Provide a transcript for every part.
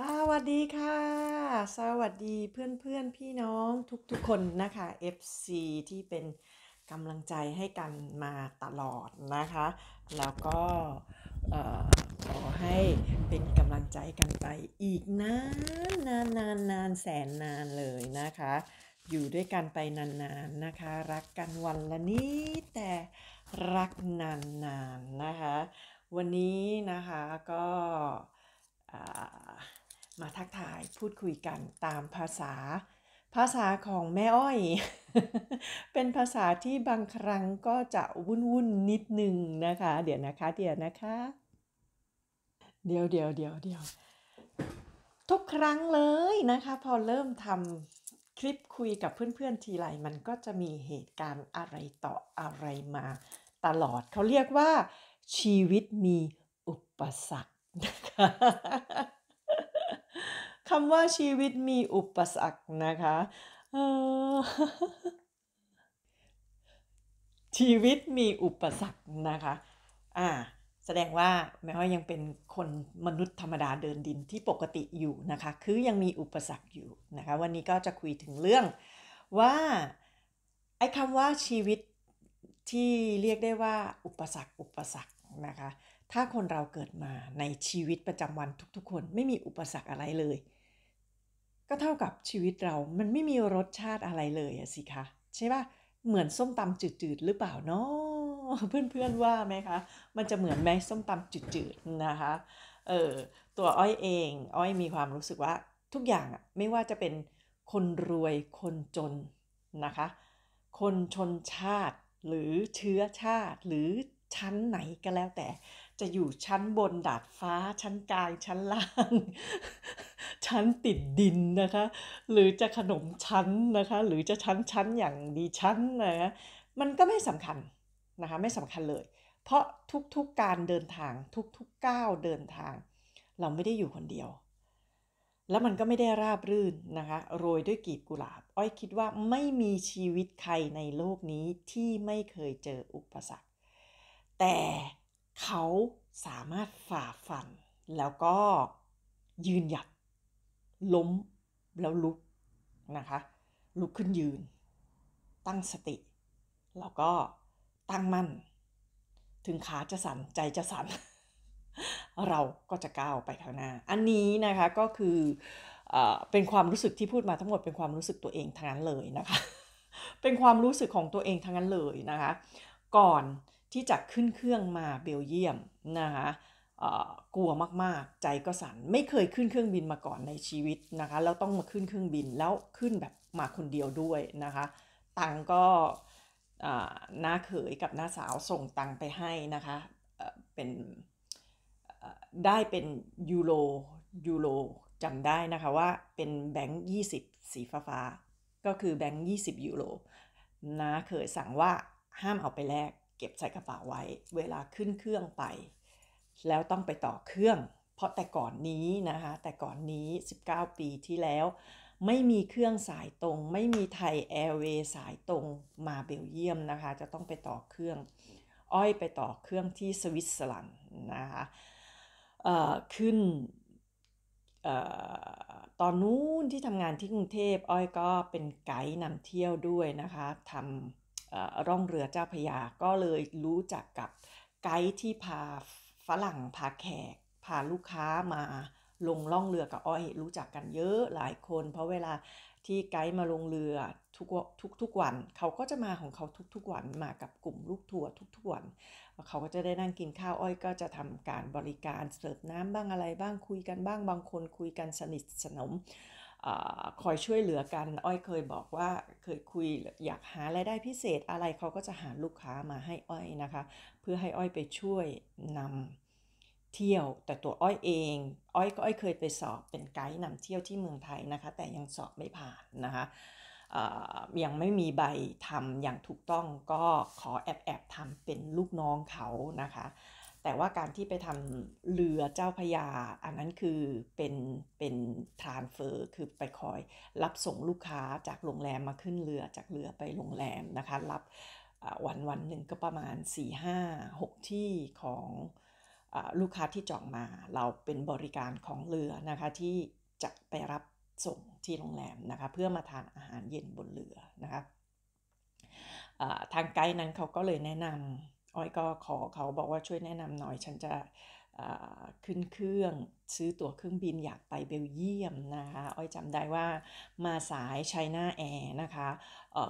สวัสดีค่ะ สวัสดีเพื่อนเพื่อนพี่น้องทุกๆคนนะคะ FC ที่เป็นกำลังใจให้กันมาตลอดนะคะ แล้วก็ขอให้เป็นกำลังใจกันไปอีกนานนานนานนานแสนนานเลยนะคะ อยู่ด้วยกันไปนานๆนะคะ รักกันวันละนิดแต่รักนานๆนนะคะ วันนี้นะคะก็มาทักทายพูดคุยกันตามภาษา ภาษาของแม่อ้อย เป็นภาษาที่บางครั้งก็จะวุ่นวุ่นนิดนึงนะคะ เดี๋ยวนะคะ เดี๋ยวนะคะ เดี๋ยวเดี๋ยวเดี๋ยวเดี๋ยวทุกครั้งเลยนะคะ พอเริ่มทำคลิปคุยกับเพื่อนๆทีไรมันก็จะมีเหตุการณ์อะไรต่ออะไรมาตลอด เขาเรียกว่าชีวิตมีอุปสรรคนะคะคำว่าชีวิตมีอุปสรรคนะคะ ชีวิตมีอุปสรรคนะคะอ่าแสดงว่าแม้ว่ายังเป็นคนมนุษย์ธรรมดาเดินดินที่ปกติอยู่นะคะ คือยังมีอุปสรรคอยู่นะคะ วันนี้ก็จะคุยถึงเรื่องว่าไอ้คำว่าชีวิตที่เรียกได้ว่าอุปสรรคอุปสรรคนะคะ ถ้าคนเราเกิดมาในชีวิตประจำวันทุกๆคนไม่มีอุปสรรคอะไรเลยก็เท่ากับชีวิตเรามันไม่มีรสชาติอะไรเลยอะสิคะใช่ปะเหมือนส้มตำจืดๆหรือเปล่าเนาะเพื่อนๆว่าไหมคะมันจะเหมือนไหมส้มตำจืดๆนะคะเออตัวอ้อยเอง อ้อยมีความรู้สึกว่า ทุกอย่างอะไม่ว่าจะเป็นคนรวยคนจนนะคะ คนชนชาติหรือเชื้อชาติหรือชั้นไหนก็แล้วแต่จะอยู่ชั้นบนดาดฟ้าชั้นกลางชั้นล่าง ชั้นติดดินนะคะ หรือจะขนมชั้นนะคะ หรือจะชั้นชั้นอย่างดีชั้นนะคะมันก็ไม่สำคัญนะคะไม่สำคัญเลย เพราะทุกๆกการเดินทางทุก ๆก้าวเดินทาง เราไม่ได้อยู่คนเดียว แล้วมันก็ไม่ได้ราบรื่นนะคะ โรยด้วยกีบกุหลาบอ้อยคิดว่าไม่มีชีวิตใครในโลกนี้ที่ไม่เคยเจออุปสรรคแต่เขาสามารถฝ่าฟันแล้วก็ยืนหยัด ล้มแล้วลุกนะคะ ลุกขึ้นยืน ตั้งสติแล้วก็ตั้งมั่น ถึงขาจะสัน่นใจจะสัน่นเราก็จะก้าวไปข้างหน้าอันนี้นะคะก็คืออเป็นความรู้สึกที่พูดมาทั้งหมดเป็นความรู้สึกตัวเองทั้งนั้นเลยนะคะเป็นความรู้สึกของตัวเองทั้งนั้นเลยนะคะก่อนที่จะขึ้นเครื่องมาเบลเยียมนะคะกลัวมากๆ ใจก็สัน่นไม่เคยขึ้นเครื่องบินมาก่อนในชีวิตนะคะแล้วต้องมาขึ้นเครื่องบินแล้วขึ้นแบบมาคนเดียวด้วยนะคะตังก็น้าเขยกับน้าสาวส่งตังไปให้นะคะเป็นได้เป็นยูโรยูโรจำได้นะคะว่าเป็นแบงค์20 สีฟ้าฟาก็คือแบงค์20ยูโรน้าเขยสั่งว่าห้ามเอาไปแลกเก็บใส่กระเป๋าไว้เวลาขึ้นเครื่องไป แล้วต้องไปต่อเครื่อง เพราะแต่ก่อนนี้นะคะ แต่ก่อนนี้ 19 ปีที่แล้ว ไม่มีเครื่องสายตรง ไม่มีไทยแอร์เวย์สายตรงมาเบลเยียมนะคะ จะต้องไปต่อเครื่อง อ้อยไปต่อเครื่องที่สวิตเซอร์แลนด์นะคะขึ้นตอนนู้นที่ทำงานที่กรุงเทพอ้อยก็เป็นไกด์นำเที่ยวด้วยนะคะทำร่องเรือเจ้าพยาก็เลยรู้จักกับไกด์ที่พาฝรั่งพาแขกพาลูกค้ามาลงล่องเรือกับอ้อย รู้จักกันเยอะหลายคน เพราะเวลาที่ไกด์มาลงเรือทุกทุกทุกวัน เขาก็จะมาของเขาทุกทุกวันมากับกลุ่มลูกทัวร์ทุกทุกวันเขาก็จะได้นั่งกินข้าวอ้อย ก็จะทำการบริการเสิร์ฟน้ำบ้างอะไรบ้างคุยกันบ้างบางคนคุยกันสนิทสนมอคอยช่วยเหลือกัน อ้อยเคยบอกว่า เคยคุยอยากหาไรายได้พิเศษอะไร เขาก็จะหาลูกค้ามาให้อ้อยนะคะ เพื่อให้อ้อยไปช่วยนำเที่ยวแต่ตัวอ้อยเอง อ้อยก็อ้อยเคยไปสอบเป็นไกด์นำเที่ยวที่เมืองไทยนะคะ แต่ยังสอบไม่ผ่านนะคะ ยังไม่มีใบทำอย่างถูกต้องก็ขอแอบแอบทำเป็นลูกน้องเขานะคะแต่ว่าการที่ไปทำเรือเจ้าพยา อันนั้นคือเป็นเป็นทรานเฟอร์คือไปคอยรับส่งลูกค้าจากโรงแรมมาขึ้นเรือจากเรือไปโรงแรมนะคะรับวันวันหนึ่งก็ประมาณ4 5 6ที่ของลูกค้าที่จองมา เราเป็นบริการของเรือนะคะที่จะไปรับส่งที่โรงแรมนะคะเพื่อมาทานอาหารเย็นบนเรือนะคะทางไกด์นั้นเขาก็เลยแนะนำอ้อยก็ขอเขาบอกว่าช่วยแนะนำหน่อย ฉันจะขึ้นเครื่องซื้อตั๋วเครื่องบินอยากไปเบลเยียมนะคะอ้อยจำได้ว่ามาสายไชน่าแอร์นะคะ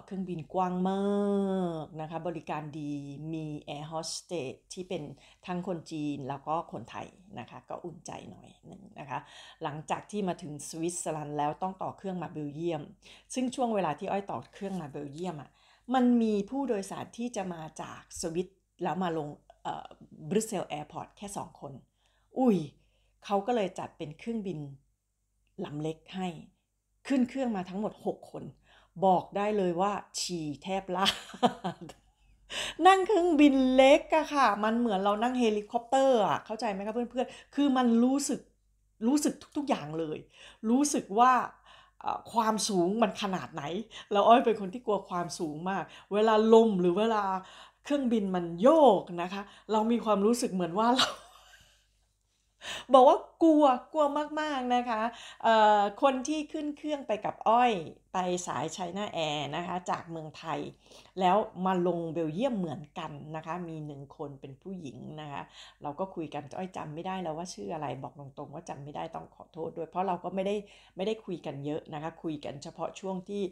เครื่องบินกว้างมากนะคะบริการดีมีแอร์โฮสเตสที่เป็นทั้งคนจีนแล้วก็คนไทยนะคะก็อุ่นใจหน่อยหนึ่งนะคะหลังจากที่มาถึงสวิตเซอร์แลนด์แล้วต้องต่อเครื่องมาเบลเยียม ซึ่งช่วงเวลาที่อ้อยต่อเครื่องมาเบลเยียมอ่ะมันมีผู้โดยสารที่จะมาจากสวิตแล้วมาลงบรุสเซลแอร์พอร์ตแค่2คน อุ้ย เขาก็เลยจัดเป็นเครื่องบินลำเล็กให้ ขึ้นเครื่องมาทั้งหมด 6 คน บอกได้เลยว่าฉี่แทบลากนั่งเครื่องบินเล็กอะค่ะ มันเหมือนเรานั่งเฮลิคอปเตอร์อะเข้าใจไหมคะเพื่อนๆคือมันรู้สึกรู้สึกทุก ๆอย่างเลย รู้สึกว่าความสูงมันขนาดไหนแล้วอ้อยเป็นคนที่กลัวความสูงมาก เวลาลมหรือเวลาเครื่องบินมันโยกนะคะ เรามีความรู้สึกเหมือนว่าเราบอกว่ากลัวกลัวมากๆนะคะคนที่ขึ้นเครื่องไปกับอ้อยไปสายไชน่าแอร์นะคะจากเมืองไทย แล้วมาลงเบลเยียมเหมือนกันนะคะ มีหนึ่งคนเป็นผู้หญิงนะคะ เราก็คุยกันอ้อยจำไม่ได้แล้วว่าชื่ออะไรบอกตรงๆว่าจำไม่ได้ต้องขอโทษด้วยเพราะเราก็ไม่ได้ไม่ได้คุยกันเยอะนะคะ คุยกันเฉพาะช่วงที่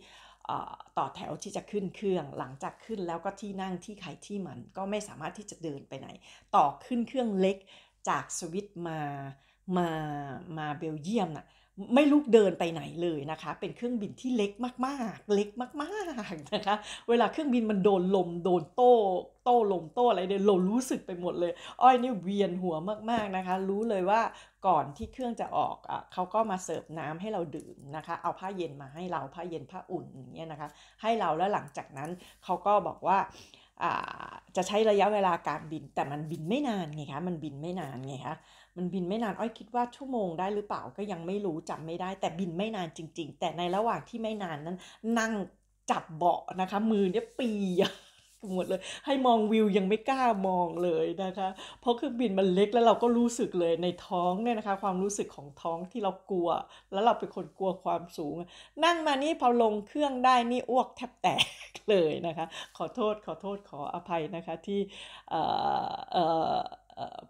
ต่อแถวที่จะขึ้นเครื่องหลังจากขึ้นแล้วก็ที่นั่งที่ใครที่มันก็ไม่สามารถที่จะเดินไปไหน ต่อขึ้นเครื่องเล็กจากสวิตมา มา มาเบลเยียมนะ่ะไม่ลุกเดินไปไหนเลยนะคะเป็นเครื่องบินที่เล็กมากๆ เล็กมากๆนะคะเวลาเครื่องบินมันโดนลมโดนโต้โต้ลมโต้อะไรเนี่ยเรารู้สึกไปหมดเลย อ้อยนี่เวียนหัวมากๆนะคะ รู้เลยว่าก่อนที่เครื่องจะออกอ่ะเขาก็มาเสิร์ฟน้ำให้เราดื่มนะคะ เอาผ้าเย็นมาให้เราผ้าเย็นผ้าอุ่นอย่างเงี้ยนะคะให้เราแล้วหลังจากนั้นเขาก็บอกว่าจะใช้ระยะเวลาการบินแต่มันบินไม่นานไงคะมันบินไม่นานไงคะมันบินไม่นานอ้อยคิดว่าชั่วโมงได้หรือเปล่าก็ยังไม่รู้จำไม่ได้แต่บินไม่นานจริง ๆ แต่ในระหว่างที่ไม่นานนั้นนั่งจับเบาะนะคะ มือเนี่ยปีหมดเลยให้มองวิวยังไม่กล้ามองเลยนะคะเพราะเครื่องบินมันเล็กแล้วเราก็รู้สึกเลยในท้องเนี่ยนะคะความรู้สึกของท้องที่เรากลัว แล้วเราเป็นคนกลัวความสูง นั่งมานี่พอลงเครื่องได้นี่อ้วกแทบแตกเลยนะคะขอโทษขอโทษขออภัยนะคะที่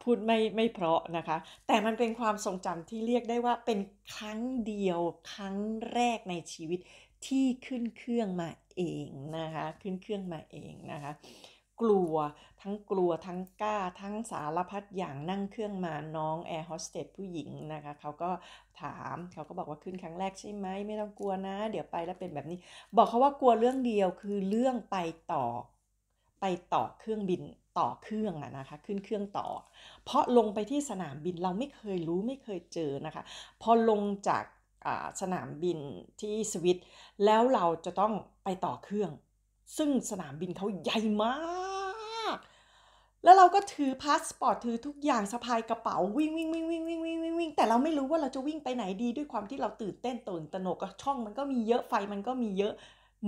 พูดไม่ไม่เพราะนะคะแต่มันเป็นความทรงจำที่เรียกได้ว่าเป็นครั้งเดียวครั้งแรกในชีวิตที่ขึ้นเครื่องมาเองนะคะ ขึ้นเครื่องมาเองนะคะ กลัวทั้งกลัวทั้งกล้าทั้งสารพัดอย่างนั่งเครื่องมาน้องแอร์โฮสเตสผู้หญิงนะคะเขาก็ถามเขาก็บอกว่าขึ้นครั้งแรกใช่ไหมไม่ต้องกลัวนะ เดี๋ยวไปแล้วเป็นแบบนี้ บอกเขาว่ากลัวเรื่องเดียวคือเรื่องไปต่อไปต่อเครื่องบินต่อเครื่องอะนะคะ ขึ้นเครื่องต่อ เพราะลงไปที่สนามบินเราไม่เคยรู้ไม่เคยเจอนะคะ พอลงจากสนามบินที่สวิต แล้วเราจะต้องไปต่อเครื่อง ซึ่งสนามบินเขาใหญ่มาก แล้วเราก็ถือพาสปอร์ตถือทุกอย่างสะพายกระเป๋าวิ่งวิ่งวิ่งวิ่งวิ่งวิ่งวิ่งวิ่งแต่เราไม่รู้ว่าเราจะวิ่งไปไหนดีด้วยความที่เราตื่นเต้นตื่นตระหนกช่องมันก็มีเยอะไฟมันก็มีเยอะ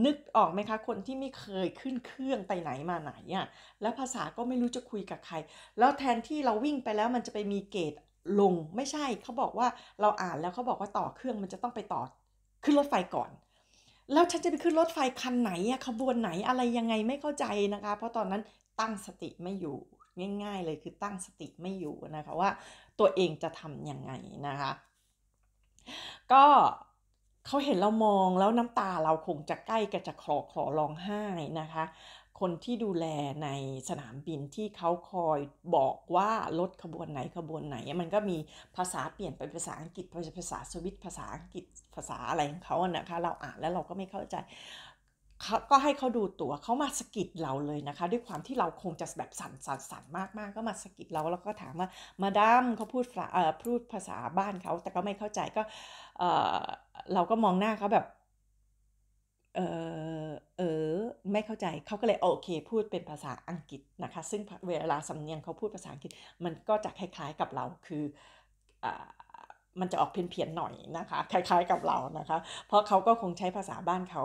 นึกออกไหมคะคนที่ไม่เคยขึ้นเครื่องไปไหนมาไหนอ่ะแล้วภาษาก็ไม่รู้จะคุยกับใคร แล้วแทนที่เราวิ่งไปแล้วมันจะไปมีเกตลงไม่ใช่เขาบอกว่าเราอ่านแล้วเขาบอกว่าต่อเครื่องมันจะต้องไปต่อขึ้นรถไฟก่อนแล้วฉันจะไปขึ้นรถไฟคันไหนอะขบวนไหนอะไรยังไงไม่เข้าใจนะคะ เพราะตอนนั้นตั้งสติไม่อยู่ง่ายๆ เลยคือตั้งสติไม่อยู่นะคะว่า ตัวเองจะทำยังไงนะคะ ก็เขาเห็นเรามองแล้วน้ำตาเราคงจะใกล้กันจะคลอคลอร้องไห้นะคะคนที่ดูแลในสนามบินที่เขาคอยบอกว่า รถขบวนไหนขบวนไหน มันก็มีภาษาเปลี่ยนไปภาษาอังกฤษภาษาสวิตภาษาอังกฤษภาษาอะไรของเขาอะนะคะเราอ่านแล้วเราก็ไม่เข้าใจก็ให้เขาดูตัวเขามาสกิดเราเลยนะคะด้วยความที่เราคงจะแบบสั่นสั่นสั่นมากๆกก็มาสกิดเราแล้วก็ถามว่า มาดามเขาพูดพูดภาษาบ้านเขา แต่ก็ไม่เข้าใจก็เราก็มองหน้าเขาแบบเออเออไม่เข้าใจเขาก็เลยโอเคพูดเป็นภาษาอังกฤษนะคะซึ่งเวลาสำเนียงเขาพูดภาษาอังกฤษ มันก็จะคล้ายๆกับเราคืออมันจะออกเพี้ยนๆหน่อยนะคะคล้าย ๆกับเรานะคะเพราะเขาก็คงใช้ภาษาบ้านเขา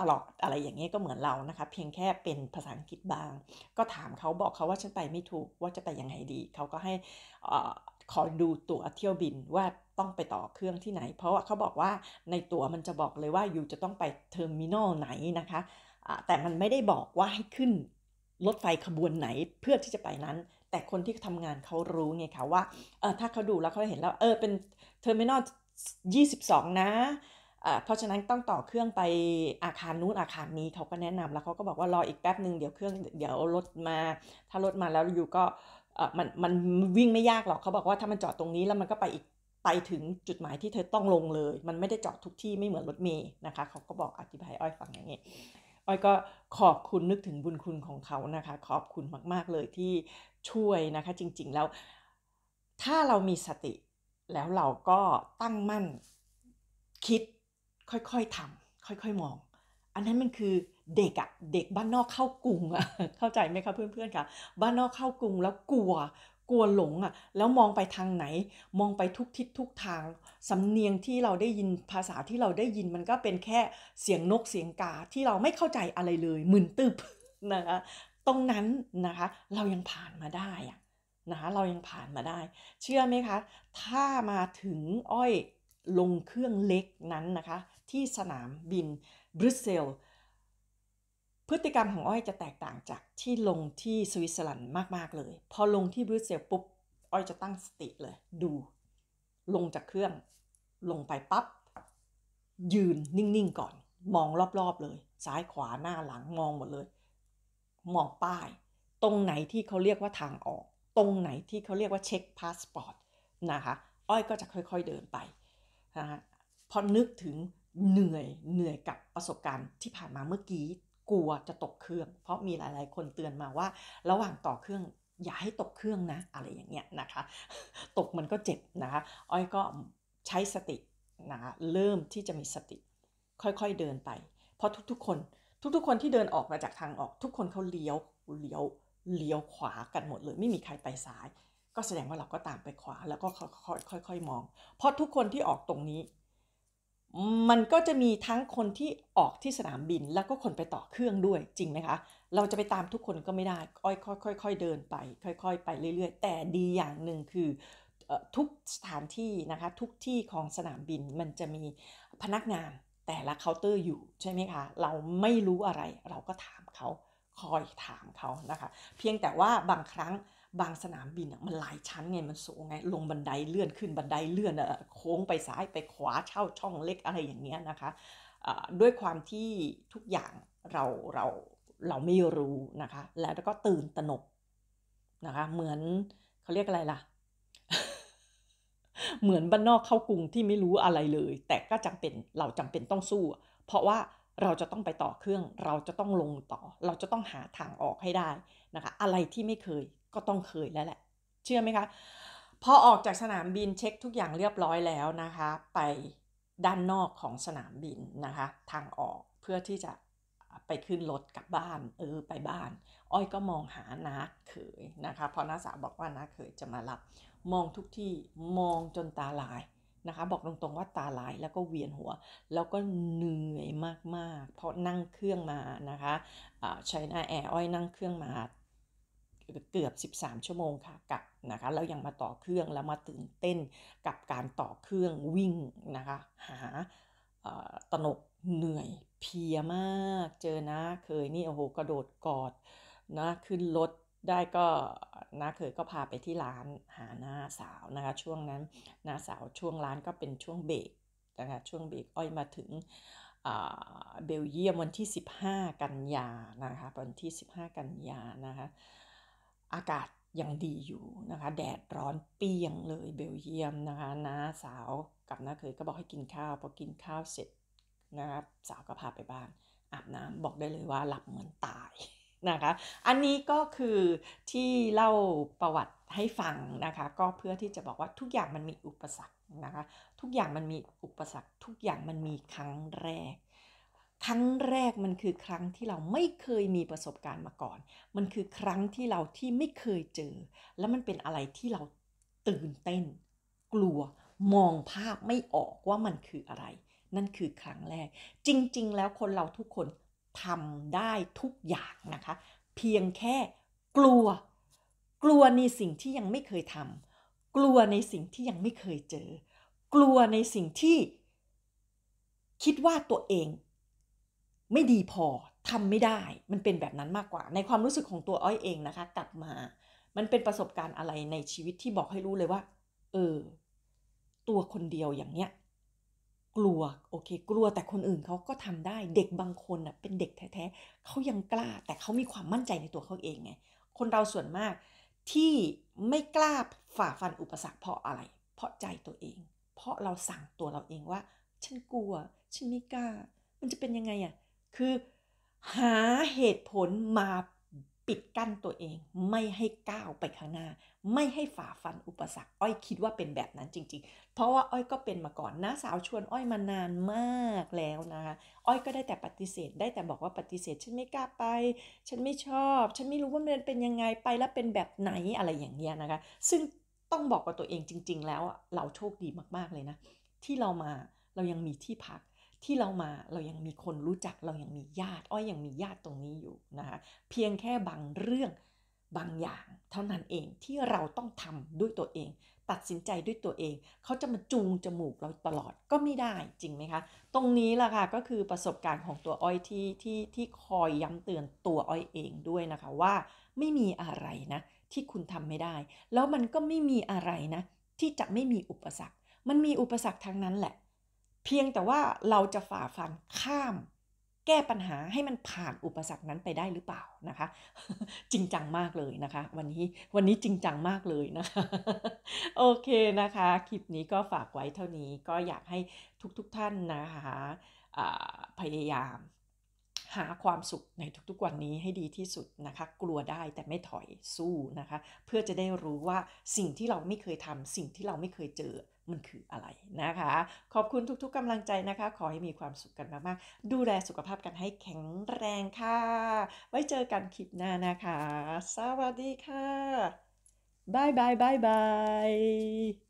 ตลอดอะไรอย่างนี้ก็เหมือนเรานะคะเพียงแค่เป็นภาษาอังกฤษบาง ก็ถามเขาบอกเขาว่าฉันไปไม่ถูกว่าจะไปยังไงดีเขาก็ให้ขอดูตั๋วเที่ยวบินว่าต้องไปต่อเครื่องที่ไหน เพราะว่าเขาบอกว่าในตั๋วมันจะบอกเลยว่าอยู่จะต้องไปเทอร์มินอลไหนนะคะแต่มันไม่ได้บอกว่าให้ขึ้นรถไฟขบวนไหนเพื่อที่จะไปนั้น แต่คนที่ทำงานเขารู้ไงคะว่า เออถ้าเขาดูแล้วเขาเห็นแล้ว เออเป็นเทอร์มินอล22 นะเพราะฉะนั้นต้องต่อเครื่องไปอาคารนู้นอาคารนี้เขาก็แนะนำ แล้วเขาก็บอกว่ารออีกแป๊บหนึ่งเดี๋ยวเครื่องเดี๋ยวรถมา ถ้ารถมาแล้วอยู่ก็มัน มันวิ่งไม่ยากหรอกเขาบอกว่าถ้ามัน จอดตรงนี้แล้วมันก็ไปอีก ไป ถึงจุดหมายที่เธอต้องลงเลย มันไม่ได้จอดทุกที่ไม่เหมือนรถเมย์นะคะ เขาก็บอก อธิบายอ้อยฟังอย่างนี้อ้อยก็ขอบคุณนึกถึงบุญคุณของเขานะคะ ขอบคุณมาก ๆเลยที่ช่วยนะคะ จริง ๆ แล้ว ถ้าเรามีสติแล้วเราก็ตั้งมั่นคิดค่อยๆทำค่อยๆมอง อันนั้นมันคือเด็กอะเด็กบ้านนอกเข้ากรุงอะเข้าใจไหมคะเพื่อนๆคะบ้านนอกเข้ากรุงแล้วกลัว กลัวหลงอะ่ะแล้วมองไปทางไหนมองไปทุกทิศทุกทางสำเนียงที่เราได้ยินภาษาที่เราได้ยินมันก็เป็นแค่เสียงนกเสียงกาที่เราไม่เข้าใจอะไรเลยมึนตึบนะคะตรงนั้นนะคะเรายังผ่านมาได้อะนะคะเรายังผ่านมาได้ เชื่อไหมคะถ้ามาถึงอ้อยลงเครื่องเล็กนั้นนะคะที่สนามบินบรัสเซลพฤติกรรมของอ้อยจะแตกต่างจากที่ลงที่สวิตเซอร์แลนด์มาก ๆ เลย พอลงที่บรูเซลปุ๊บ อ้อยจะตั้งสติเลย ดู ลงจากเครื่อง ลงไปปับ๊บ ยืนนิ่ง ๆ ก่อน มองรอบ ๆ เลย ซ้ายขวาหน้าหลังมองหมดเลย มองป้าย ตรงไหนที่เขาเรียกว่าทางออก ตรงไหนที่เขาเรียกว่าเช็คพาสปอร์ต นะคะ อ้อยก็จะค่อยๆเดินไปนะฮะพอนึกถึงเหนื่อยเหนื่อยกับประสบการณ์ที่ผ่านมาเมื่อกี้กลัวจะตกเครื่อง เพราะมีหลาย ๆ คนเตือนมาว่า ระหว่างต่อเครื่องอย่าให้ตกเครื่องนะ อะไรอย่างเงี้ยนะคะ ตกมันก็เจ็บนะคะอ้อยก็ใช้สตินะเริ่มที่จะมีสติค่อยๆเดินไป เพราะทุกๆ คน ทุก ๆ คนที่เดินออกมาจากทางออก ทุกคนเขาเลี้ยวเลี้ยวเลี้ยวขวากันหมดเลย ไม่มีใครไปซ้าย ก็แสดงว่าเราก็ตามไปขวา แล้วก็ค่อย ๆ มอง เพราะทุกคนที่ออกตรงนี้มันก็จะมีทั้งคนที่ออกที่สนามบินแล้วก็คนไปต่อเครื่องด้วยจริงไหมคะ เราจะไปตามทุกคนก็ไม่ได้ค่อยค่อยเดินไป ค่อยๆ ไปเรื่อย ๆ แต่ดีอย่างหนึ่งคือทุกสถานที่นะคะ ทุกที่ของสนามบินมันจะมีพนักงานแต่ละเคาน์เตอร์อยู่ใช่ไหมคะ เราไม่รู้อะไรเราก็ถามเขาคอยถามเขานะคะ เพียงแต่ว่าบางครั้งบางสนามบินมันหลายชั้นไง มันสูงไง ลงบันไดเลื่อนขึ้นบันไดเลื่อนโค้งไปซ้ายไปขวาเช่าช่องเล็กอะไรอย่างเงี้ยนะคะด้วยความที่ทุกอย่างเราเราเราไม่รู้นะคะ แล้วก็ตื่นตระหนกนะคะ เหมือนเขาเรียกอะไรล่ะ เหมือนบ้านนอกเข้ากรุงที่ไม่รู้อะไรเลย แต่ก็จำเป็นเราจำเป็นต้องสู้ เพราะว่าเราจะต้องไปต่อเครื่องเราจะต้องลงต่อ เราจะต้องหาทางออกให้ได้นะคะ อะไรที่ไม่เคยก็ต้องเคยแล้วแหละ เชื่อไหมคะพอออกจากสนามบินเช็คทุกอย่างเรียบร้อยแล้วนะคะ ไปด้านนอกของสนามบินนะคะ ทางออกเพื่อที่จะไปขึ้นรถกลับบ้านเออไปบ้าน อ้อยก็มองหานาเขยนะคะพอน้าสาวบอกว่านาเขยจะมารับมองทุกที่มองจนตาลายนะคะบอกตรงๆว่าตาลายแล้วก็เวียนหัว แล้วก็เหนื่อยมากๆ เพราะนั่งเครื่องมานะคะใช้หน้าแอร์อ้อยนั่งเครื่องมาเกือบ 13 ชั่วโมงค่ะกับนะคะแล้วยังมาต่อเครื่อง แล้วมาตื่นเต้นกับการต่อเครื่องวิ่งนะคะหาตนกเหนื่อยเพียมากเจอนะเคยนี่โอ้โห กระโดดกอดนะขึ้นรถได้ ก็น้าเคยก็พาไปที่ร้านหาหน้าสาวนะคะช่วงนั้นหน้าสาวช่วงร้านก็เป็นช่วงเบรกนะคะช่วงเบรกอ้อยมาถึงเบลเยียมวันที่ 15 กันยานะคะวันที่ 15 กันยานะคะอากาศยังดีอยู่นะคะแดดร้อนเปียงเลยเบลเยียมนะคะน้าสาวกับน้าเคยก็บอกให้กินข้าวพอกินข้าวเสร็จนะครับสาวก็พาไปบ้านอาบน้ำบอกได้เลยว่าหลับเหมือนตายนะคะอันนี้ก็คือที่เล่าประวัติให้ฟังนะคะก็เพื่อที่จะบอกว่าทุกอย่างมันมีอุปสรรคนะคะทุกอย่างมันมีอุปสรรค ทุกอย่างมันมีครั้งแรก ครั้งแรกมันคือครั้งที่เราไม่เคยมีประสบการณ์มาก่อน มันคือครั้งที่เราที่ไม่เคยเจอ แล้วมันเป็นอะไรที่เราตื่นเต้น กลัวมองภาพไม่ออกว่ามันคืออะไร นั่นคือครั้งแรก จริงๆแล้วคนเราทุกคนทำได้ทุกอย่างนะคะเพียงแค่กลัว กลัวในสิ่งที่ยังไม่เคยทำกลัวในสิ่งที่ยังไม่เคยเจอ กลัวในสิ่งที่คิดว่าตัวเอง ไม่ดีพอทำไม่ได้ มันเป็นแบบนั้นมากกว่า ในความรู้สึกของตัวอ้อยเองนะคะ กลับมามันเป็นประสบการณ์อะไรในชีวิตที่บอกให้รู้เลยว่า เออ ตัวคนเดียวอย่างเนี้ยกลัวโอเคกลัวแต่คนอื่นเขาก็ทำได้เด็กบางคนน่ะเป็นเด็กแท้ๆเขายังกล้าแต่เขามีความมั่นใจในตัวเขาเองไงคนเราส่วนมากที่ไม่กล้าฝ่าฟันอุปสรรคเพราะอะไร เพราะใจตัวเอง เพราะเราสั่งตัวเราเองว่า ฉันกลัวฉันไม่กล้า มันจะเป็นยังไงอ่ะคือหาเหตุผลมาปิดกั้นตัวเองไม่ให้ก้าวไปข้างหน้าไม่ให้ฝ่าฟันอุปสรรค อ้อยคิดว่าเป็นแบบนั้นจริงๆ เพราะว่าอ้อยก็เป็นมาก่อนนะสาวชวน อ้อยมานานมากแล้วนะคะอ้อยก็ได้แต่ปฏิเสธ ได้แต่บอกว่าปฏิเสธฉันไม่กล้าไป ฉันไม่ชอบฉันไม่รู้ว่ามันเป็นยังไงไปแล้วเป็นแบบไหนอะไรอย่างเงี้ยนะคะ ซึ่งต้องบอกกับตัวเองจริง ๆ แล้วเราโชคดีมากๆเลยนะ ที่เรามาเรายังมีที่พักที่เรามาเรายังมีคนรู้จักเรายังมีญาติ อ้อยยังมีญาติตรงนี้อยู่นะคะเพียงแค่บางเรื่องบางอย่าง เท่านั้นเองที่เราต้องทำด้วยตัวเองตัดสินใจด้วยตัวเองเขาจะมาจูงจมูกเราตลอดก็ไม่ได้จริงไหมคะ ตรงนี้ล่ะค่ะก็คือประสบการณ์ของตัวอ้อยที่ที่ที่คอยย้ำเตือนตัวอ้อยเองด้วยนะคะว่า ไม่มีอะไรนะที่คุณทำไม่ได้ แล้วมันก็ไม่มีอะไรนะ ที่จะไม่มีอุปสรรค มันมีอุปสรรคทางนั้นแหละเพียงแต่ว่าเราจะฝ่าฟันข้าม แก้ปัญหาให้มันผ่านอุปสรรคนั้นไปได้หรือเปล่านะคะ จริงจังมากเลยนะคะ วันนี้วันนี้จริงจังมากเลยนะคะ โอเคนะคะคลิปนี้ก็ฝากไว้เท่านี้ก็อยากให้ทุก ๆทท่านนะคะพยายาม หาความสุขในทุกๆวันนี้ให้ดีที่สุดนะคะ กลัวได้แต่ไม่ถอยสู้นะคะ เพื่อจะได้รู้ว่าสิ่งที่เราไม่เคยทำสิ่งที่เราไม่เคยเจอมันคืออะไรนะคะ ขอบคุณทุกๆกำลังใจนะคะ ขอให้มีความสุขกันมากๆดูแลสุขภาพกันให้แข็งแรงค่ะ ไว้เจอกันคลิปหน้านะคะ สวัสดีค่ะบายบายบายบาย